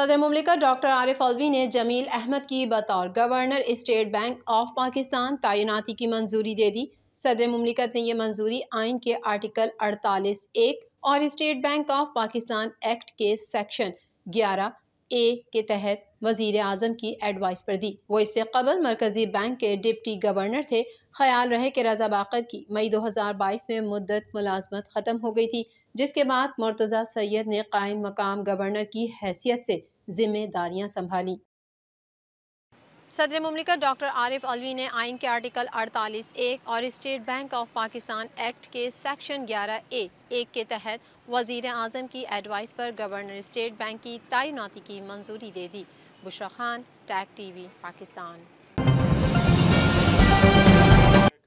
सदर ममलिका डॉक्टर आरिफ अलवी ने जमील अहमद की बतौर governor state bank of Pakistan तैनाती की मंजूरी दे दी सदर ममलिकत ने यह मंजूरी आइन के आर्टिकल 48 एक और state bank of Pakistan act के सेक्शन 11 ए के तहत वजीर अजम की एडवाइस पर दी वो इससे कबल मरकजी बैंक के डिप्टी गवर्नर थे ख्याल रहे कि रजा बाकर की मई बाईस में मुद्दत मुलाजमत ख़त्म हो गई थी जिसके बाद मुर्तज़ा सैयद ने कायम मकाम गवर्नर की हैसियत से जिम्मेदारियां संभाली सदर ममलिका डॉक्टर आरिफ अलवी ने आइन के आर्टिकल 48 एक और state bank of Pakistan act के सेक्शन 11 ए एक के तहत वजीर अजम की एडवाइस पर गवर्नर स्टेट बैंक की तैनाती की मंजूरी दे दी बुशरा खान टैग टीवी पाकिस्तान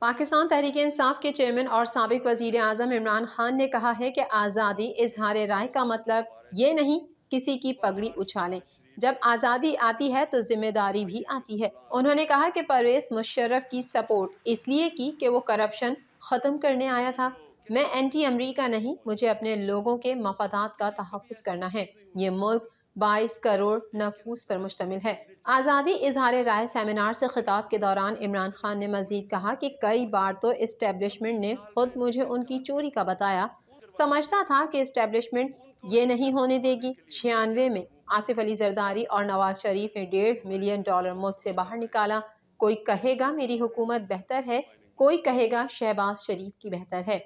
पाकिस्तान तहरीक इंसाफ के चेयरमैन और सबक वजीर अजम इमरान खान ने कहा है कि आज़ादी इजहार राय का मतलब ये नहीं किसी की पगड़ी उछालें जब आज़ादी आती है तो जिम्मेदारी भी आती है उन्होंने कहा कि परवेज मुशर्रफ की सपोर्ट इसलिए की कि वो करप्शन ख़त्म करने आया था मैं एंटी अमरीका नहीं मुझे अपने लोगों के मफादात का तहफ़ करना है ये मुल्क बाईस करोड़ नफूस पर मुश्तमिल है आज़ादी इजहार राय सेमिनार से खिताब के दौरान इमरान खान ने मजीद कहा कि कई बार तो इस्टेबलिशमेंट ने खुद मुझे उनकी चोरी का बताया समझता था कि इस्टेबलिशमेंट ये नहीं होने देगी छियानवे में आसिफ अली जरदारी और नवाज शरीफ ने डेढ़ मिलियन डॉलर मुल्क से बाहर निकाला कोई कहेगा मेरी हुकूमत बेहतर है कोई कहेगा शहबाज शरीफ की बेहतर है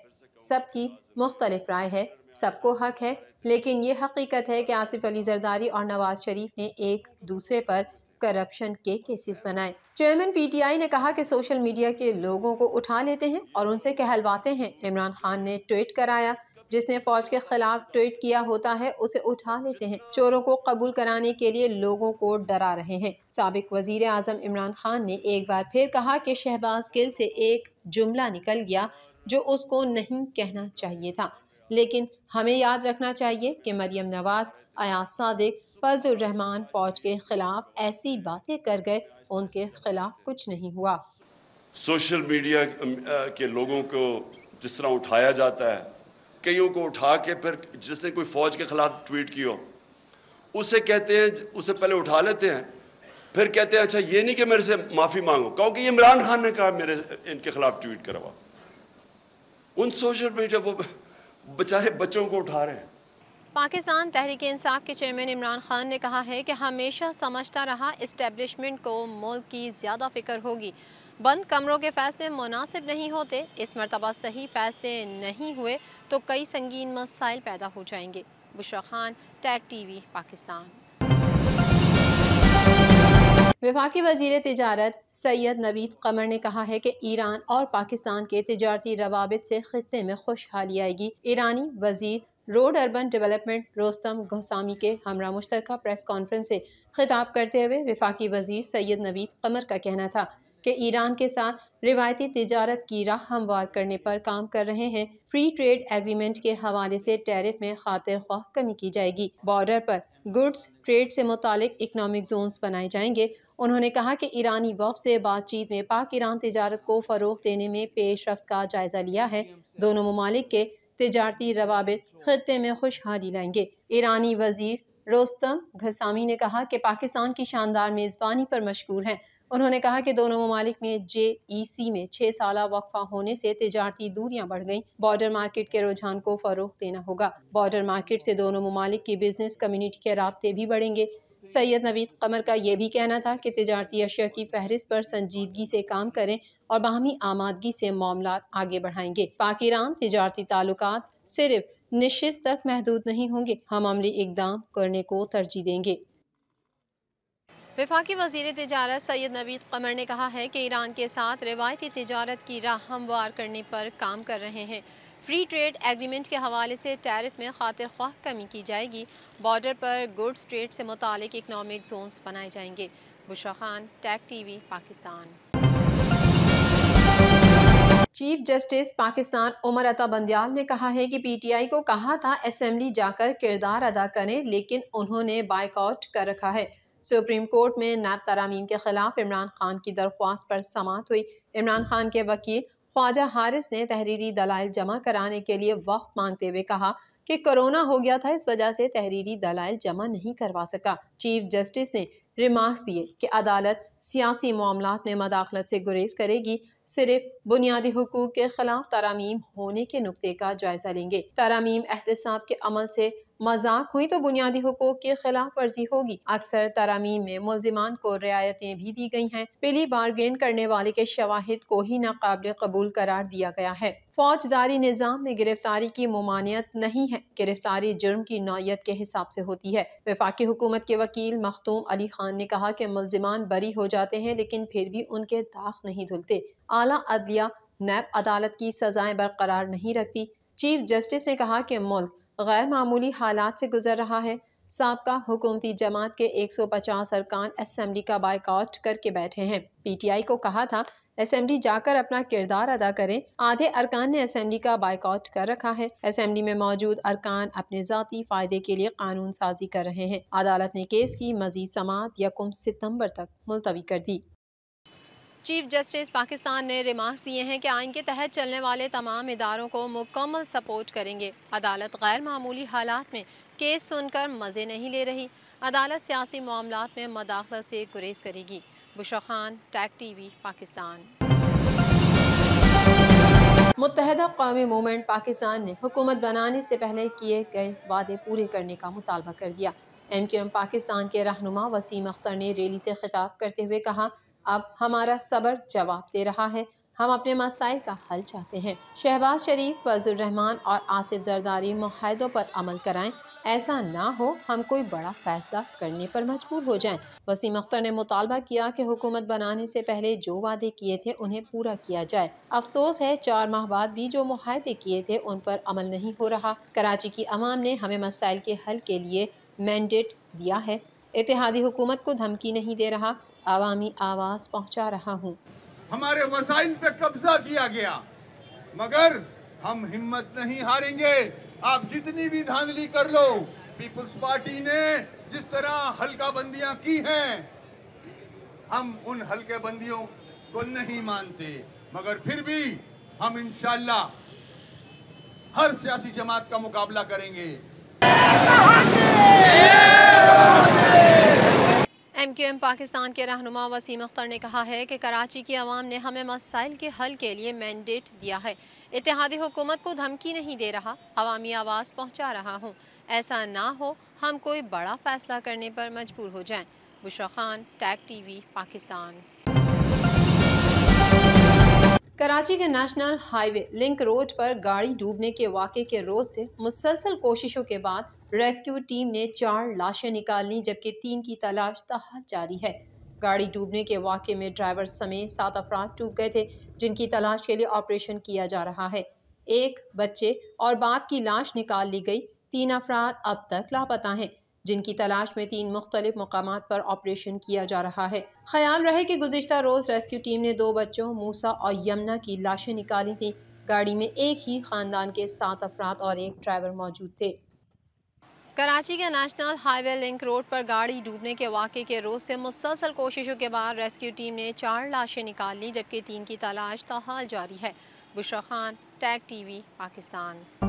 सबकी मुख्तलिफ राय है सबको हक है लेकिन ये हकीकत है कि आसिफ अली जरदारी और नवाज शरीफ ने एक दूसरे पर करप्शन के केसेस बनाए चेयरमैन पीटीआई ने कहा कि सोशल मीडिया के लोगों को उठा लेते हैं और उनसे कहलवाते हैं इमरान खान ने ट्वीट कराया जिसने फौज के खिलाफ ट्वीट किया होता है उसे उठा लेते हैं चोरों को कबूल कराने के लिए लोगों को डरा रहे हैं सबक वजीर आजम इमरान खान ने एक बार फिर कहा कि शहबाज गिल से एक जुमला निकल गया जो उसको नहीं कहना चाहिए था लेकिन हमें याद रखना चाहिए कि मरियम नवाज़ अयास सदक फजलरहमान फौज के खिलाफ ऐसी बातें कर गए उनके खिलाफ कुछ नहीं हुआ सोशल मीडिया के लोगों को जिस तरह उठाया जाता है कईयों को उठा के फिर जिसने कोई फौज के खिलाफ ट्वीट किया उसे कहते हैं उसे पहले उठा लेते हैं फिर कहते हैं अच्छा ये नहीं कि मेरे से माफ़ी मांगो कहो कि इमरान खान ने कहा मेरे इनके खिलाफ ट्वीट करवा उन सोशल मीडिया पर बेचारे बच्चों को उठा रहे हैं पाकिस्तान तहरीक इंसाफ के चेयरमैन इमरान खान ने कहा है कि हमेशा समझता रहा इस्टेबलिशमेंट को मुल्क की ज़्यादा फिक्र होगी बंद कमरों के फैसले मुनासिब नहीं होते इस मरतबा सही फैसले नहीं हुए तो कई संगीन मसाइल पैदा हो जाएंगे बुशरा खान टैग वी पाकिस्तान विफाक वजीर तजारत सैयद नवीद कमर ने कहा है कि ईरान और पाकिस्तान के तजारती रवाबित से खत्े में खुशहाली आएगी ईरानी वजीर road urban development Rostam Ghasemi के हमरा मुश्तर प्रेस कॉन्फ्रेंस से खिताब करते हुए विफाकी वजीर सैयद नवीद कमर का कहना था कि ईरान के साथ रिवायती तजारत की राह हमवार करने पर काम कर रहे हैं फ्री ट्रेड एग्रीमेंट के हवाले से टैरिफ में खातिर ख्वाह कमी की जाएगी बॉर्डर पर गुड्स ट्रेड से मुतल इकनॉमिक जोन्स बनाए जाएंगे उन्होंने कहा कि ईरानी वफ से बातचीत में पाक ईरान तजारत को फ़रोग देने में पेश रफ्त का जायज़ा लिया है दोनों ममालिक के तजारती रवाबित खत्े में खुशहाली लाएंगे ईरानी वजीर रोस्तम घसामी ने कहा कि पाकिस्तान की शानदार मेज़बानी पर मशहूर हैं उन्होंने कहा कि दोनों ममालिक में जे ई सी में छः साल वक्फा होने से तजारती दूरियाँ बढ़ गईं बॉर्डर मार्केट के रुझान को फ़रोग देना होगा बॉर्डर मार्केट से दोनों ममालिक की बिजनेस कम्यूनिटी के रबते भी बढ़ेंगे सैयद नवीद कमर का यह भी कहना था कि तजारती अशिया की फहरिस्त पर संजीदगी से काम करें और बाहमी आमादगी से मामला आगे बढ़ाएंगे पाकिरान तजारती ताल्लुक सिर्फ निश्चित तक महदूद नहीं होंगे हम अमली इकदाम करने को तरजीह देंगे विफाक वजी तजारत सैयद नवीद कमर ने कहा है कि ईरान के साथ रिवायती तजारत की राह हमवार करने पर काम कर रहे हैं फ्री ट्रेड एग्रीमेंट के हवाले से टैरिफ में खातिर ख्वाह कमी की जाएगी बॉर्डर पर गुड्स ट्रेड से मुतक इकनॉमिक जोन्स बनाए जाएंगे Bushra Khan tag TV Pakistan chief justice Pakistan Umar Ata Bandial ने कहा है कि पीटीआई को कहा था असम्बली जाकर किरदार अदा करें लेकिन उन्होंने बाइकआउट कर रखा है सुप्रीम कोर्ट में नायब तरामीम के खिलाफ इमरान खान की दरख्वास्त पर समात हुई इमरान खान के वकील ख्वाजा हारिस ने तहरीरी दलाइल जमा कराने के लिए वक्त मांगते हुए कहा कि कोरोना हो गया था इस वजह से तहरीरी दलाइल जमा नहीं करवा सका चीफ जस्टिस ने रिमार्क्स दिए कि अदालत सियासी मामला में मदाखलत से गुरेज करेगी सिर्फ बुनियादी हकूक के खिलाफ तरामीम होने के नुकते का जायजा लेंगे तरामीम एहतसाब के अमल से मजाक हुई तो बुनियादी हकूक की खिलाफ वर्जी होगी अक्सर तरामीम में मुलजमान को रियायतें भी दी गई हैं पिली बारगेन करने वाले के शवाहद को ही नाकबिल कबूल करार दिया गया है फौजदारी निज़ाम में गिरफ्तारी की ममानियत नहीं है गिरफ्तारी जुर्म की नौयत के हिसाब से होती है वफाकी हुकूमत के वकील मखतूम अली खान ने कहा कि मुलजमान बरी हो जाते हैं लेकिन फिर भी उनके दाख नहीं धुलते आला अदलिया नैब अदालत की सजाएं बरकरार नहीं रखती चीफ जस्टिस ने कहा कि मुल्क गैर मामूली हालात से गुजर रहा है सबका हुकूमती जमात के 150 अरकान असम्बली का बाइकआउट करके बैठे हैं पीटीआई को कहा था असम्बली जाकर अपना किरदार अदा करें आधे अरकान ने असम्बली का बाइकआउट कर रखा है असम्बली में मौजूद अरकान अपने जाती फायदे के लिए कानून साजी कर रहे हैं अदालत ने केस की मजीद समात यकुम सितम्बर तक मुलतवी कर दी चीफ जस्टिस पाकिस्तान ने रिमार्क्स दिए हैं कि आइन के तहत चलने वाले तमाम इदारों को मुकम्मल सपोर्ट करेंगे अदालत गैर मामूली हालात में केस सुनकर मज़े नहीं ले रही अदालत सियासी मामला में मदाखलत से गुरेज करेगी Bushra Khan tag V Pakistan Muttahida Qaumi movement Pakistan ने हुकूमत बनाने से पहले किए गए वादे पूरे करने का मुतालबा कर दिया एम क्यू एम पाकिस्तान के रहनुमा वसीम अख्तर ने रैली से खिताब करते हुए कहा अब हमारा सबर जवाब दे रहा है हम अपने मसाइल का हल चाहते हैं शहबाज शरीफ रहमान और आसिफ जरदारी माहदों पर अमल कराएं ऐसा ना हो हम कोई बड़ा फैसला करने पर मजबूर हो जाएं। वसीम अख्तर ने मुतालबा किया कि हुकूमत बनाने से पहले जो वादे किए थे उन्हें पूरा किया जाए अफसोस है चार माह बाद भी जो माहदे किए थे उन पर अमल नहीं हो रहा कराची की अवाम ने हमें मसाइल के हल के लिए मैंडेट दिया है इतिहादी हुकूमत को धमकी नहीं दे रहा आवामी आवाज़ पहुंचा रहा हूं। हमारे वसाइल पे कब्जा किया गया मगर हम हिम्मत नहीं हारेंगे आप जितनी भी धांधली कर लो पीपुल्स पार्टी ने जिस तरह हल्का बंदियां की हैं हम उन हल्के बंदियों को नहीं मानते मगर फिर भी हम इंशाल्लाह हर सियासी जमात का मुकाबला करेंगे एम पाकिस्तान के रहनुमा वसीम अख्तर ने कहा है कि कराची की आवाम ने हमें मसाइल के हल के लिए मैंडेट दिया है इतिहादी हुकूमत को धमकी नहीं दे रहा अवामी आवाज़ पहुँचा रहा हूँ ऐसा ना हो हम कोई बड़ा फैसला करने पर मजबूर हो जाएं। बुशरा खान टैग टीवी पाकिस्तान कराची के नेशनल हाईवे लिंक रोड पर गाड़ी डूबने के वाक़े के रोज से मुसलसल कोशिशों के बाद रेस्क्यू टीम ने चार लाशें निकाली जबकि तीन की तलाश तहल जारी है गाड़ी डूबने के वाक़े में ड्राइवर समेत सात अफराद डूब गए थे जिनकी तलाश के लिए ऑपरेशन किया जा रहा है एक बच्चे और बाप की लाश निकाल ली गई तीन अफराद अब तक लापता हैं जिनकी तलाश में तीन मुख्तलिफ मकाम पर ऑपरेशन किया जा रहा है ख्याल रहे कि गुजशत रोज़ रेस्क्यू टीम ने दो बच्चों मूसा और यमुना की लाशें निकाली थी गाड़ी में एक ही ख़ानदान के सात अफराद और एक ड्राइवर मौजूद थे कराची के नेशनल हाईवे लिंक रोड पर गाड़ी डूबने के वाक़े के रोज़ से मुसलसल कोशिशों के बाद रेस्क्यू टीम ने चार लाशें निकाल ली जबकि तीन की तलाश तहाल जारी है बुशरा खान टैग वी पाकिस्तान